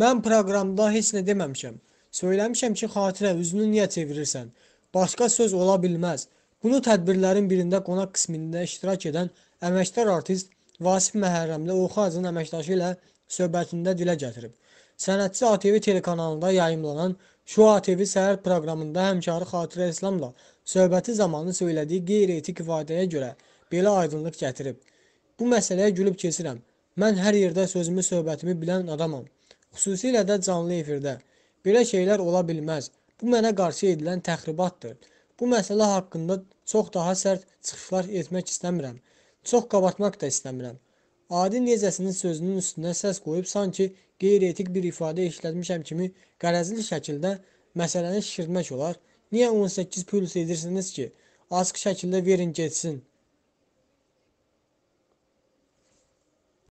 Mən proqramda heç nə deməmişəm. Söyləmişəm ki, xatirə üzünü niyə çevirirsən? Başqa söz ola bilməz. Bunu tədbirlərin birində qonaq qismində iştirak edən əməkdar artist Vasif Məhərrəmli Oxacın əməkdaşı ilə söhbətində dilə gətirib. Sənətçi ATV telekanalında yayımlanan Şu ATV səhər proqramında həmkarı Xatirə İslamla söhbəti zamanı söylədiyi qeyri-etik ifadəyə görə belə aydınlıq gətirib. Bu məsələyə gülüb keçirəm. Mən hər yerdə sözümü, söhbətimi bilən adamam. Xüsusilə də canlı efirdə. Belə şeylər ola bilməz. Bu mənə qarşı edilən təxribatdır. Bu məsələ haqqında çox daha sərt çıxışlar etmək istəmirəm. Çox qabartmaq da istəmirəm. Adi necəsinin sözünün üstünə səs qoyub sanki qeyri-etik bir ifadə işlətmişəm kimi qərəzli şəkildə məsələni şişirtmək olar. Niyə 18 puls edirsiniz ki? Asıq şəkildə verin getsin.